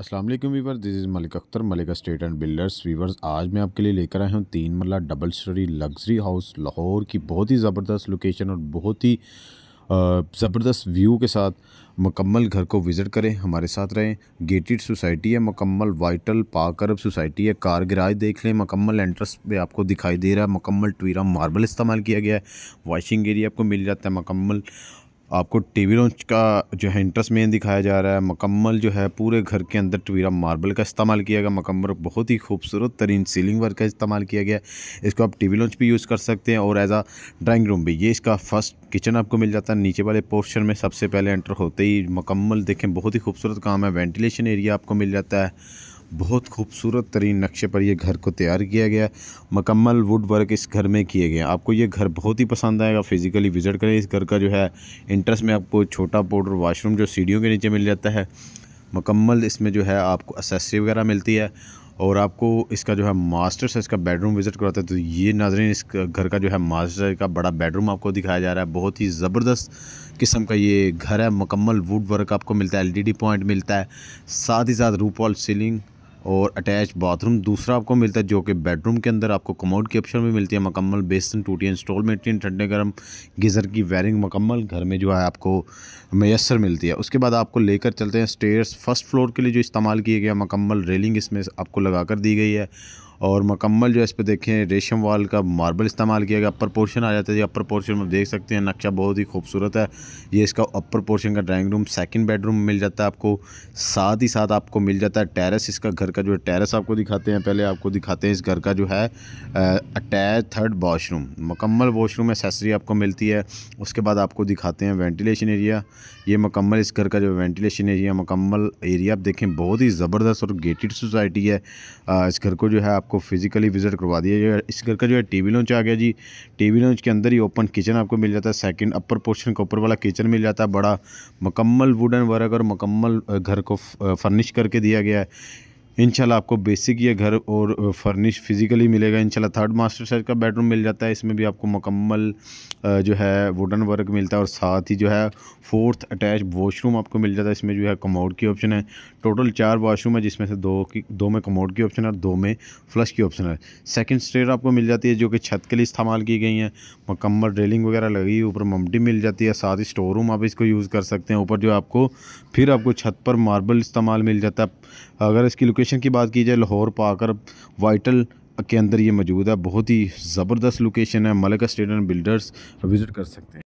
Aslam viewer this is Malik Akhtar Malik estate and builders viewers आज मैं आपके लिए लेकर आया हूँ तीन marla double storey luxury house Lahore की बहुत ही ज़बरदस्त लोकेशन और बहुत ही ज़बरदस्त व्यू के साथ मुकम्मल घर को विज़िट करें हमारे साथ रहें गेटेड सोसाइटी है मुकम्मल वाइटल पाकरब सोसाइटी है कार गिराज देख लें मुकम्मल एंट्रेंस पे आपको दिखाई दे रहा है मुकम्मल टवीरा मार्बल इस्तेमाल किया गया है वॉशिंग एरिया आपको मिल जाता है मुकम्मल आपको टीवी लॉन्च का जो है इंटरेस्ट मेन दिखाया जा रहा है मकम्मल जो है पूरे घर के अंदर टवीरा मार्बल का इस्तेमाल किया गया मकम्मल बहुत ही खूबसूरत तरीन सीलिंग वर्क का इस्तेमाल किया गया इसको आप टीवी लॉन्च भी यूज़ कर सकते हैं और एज आ ड्राइंग रूम भी ये इसका फर्स्ट किचन आपको मिल जाता है नीचे वाले पोर्शन में सबसे पहले एंटर होते ही मकम्मल देखें बहुत ही खूबसूरत काम है वेंटिलेशन एरिया आपको मिल जाता है बहुत खूबसूरत तरीन नक्शे पर यह घर को तैयार किया गया मकम्मल वुड वर्क इस घर में किए गए आपको ये घर बहुत ही पसंद आएगा फिज़िकली विज़िट करें इस घर का जो है इंटरेस्ट में आपको छोटा पोडर वाशरूम जो सीढ़ियों के नीचे मिल जाता है मकम्मल इसमें जो है आपको असेसरी वगैरह मिलती है और आपको इसका जो है मास्टर साइज़ का बेडरूम विज़िट कराता है तो ये नाजरीन इस घर का जो है मास्टर साइज़ का बड़ा बेडरूम आपको दिखाया जा रहा है बहुत ही ज़बरदस्त किस्म का ये घर है मुकम्मल वुड वर्क आपको मिलता है एलईडी पॉइंट e मिलता है साथ ही साथ रूप सीलिंग और अटैच बाथरूम दूसरा आपको मिलता है जो कि बेडरूम के अंदर आपको कमोड की ऑप्शन भी मिलती है मकम्मल बेसन टूटी इंस्टॉलमेंट ठंडे गर्म गीज़र की वायरिंग मकम्मल घर में जो है आपको मैसर मिलती है उसके बाद आपको लेकर चलते हैं स्टेयर्स फर्स्ट फ्लोर के लिए जो इस्तेमाल किया गया मकम्मल रेलिंग इसमें आपको लगा कर दी गई है और मकम्मल जो इस पर देखें रेशम वाल का मार्बल इस्तेमाल किया गया अपर पोर्शन आ जाता है अपर पोर्शन में देख सकते हैं नक्शा बहुत ही खूबसूरत है ये इसका अपर पोर्शन का ड्राइंग रूम सेकंड बेडरूम मिल जाता है आपको साथ ही साथ आपको मिल जाता है टेरेस इसका घर का जो है टेरस आपको दिखाते हैं पहले आपको दिखाते हैं इस घर का जो है अटैच थर्ड वाशरूम मकम्मल वाशरूम एसेसरी आपको मिलती है उसके बाद आपको दिखाते हैं वेंटिलेशन एरिया ये मकम्मल इस घर का जो वेंटिलेशन एरिया मकम्मल एरिया आप देखें बहुत ही ज़बरदस्त और गेटेड सोसाइटी है इस घर को जो है आपको आपको फिजिकली विजिट करवा दिया जाएगा इस घर का जो है टीवी लॉन्च आ गया जी टीवी लॉन्च के अंदर ही ओपन किचन आपको मिल जाता है सेकंड अपर पोर्शन का ऊपर वाला किचन मिल जाता है बड़ा मुकम्मल वुडन वर्क और मुकम्मल घर को फर्निश करके दिया गया है इनशाला आपको बेसिक ये घर और फर्निश फिज़िकली मिलेगा इनशाला थर्ड मास्टर साइज का बेडरूम मिल जाता है इसमें भी आपको मुकम्मल जो है वुडन वर्क मिलता है और साथ ही जो है फोर्थ अटैच वॉशरूम आपको मिल जाता है इसमें जो है कमोड की ऑप्शन है टोटल चार वाशरूम है जिसमें से दो की दो में कमोड की ऑप्शन है और दो में फ्लश की ऑप्शन है सेकेंड स्टेयर आपको मिल जाती है जो कि छत के लिए इस्तेमाल की गई है मुकम्मल रेलिंग वगैरह लगी ऊपर ममटी मिल जाती है साथ ही स्टोर रूम आप इसको यूज़ कर सकते हैं ऊपर जो आपको फिर आपको छत पर मार्बल इस्तेमाल मिल जाता है अगर इसकी लोकेशन की बात की जाए लाहौर पाकर वाइटल के अंदर ये मौजूद है बहुत ही ज़बरदस्त लोकेशन है Malika estate and builders visit कर सकते हैं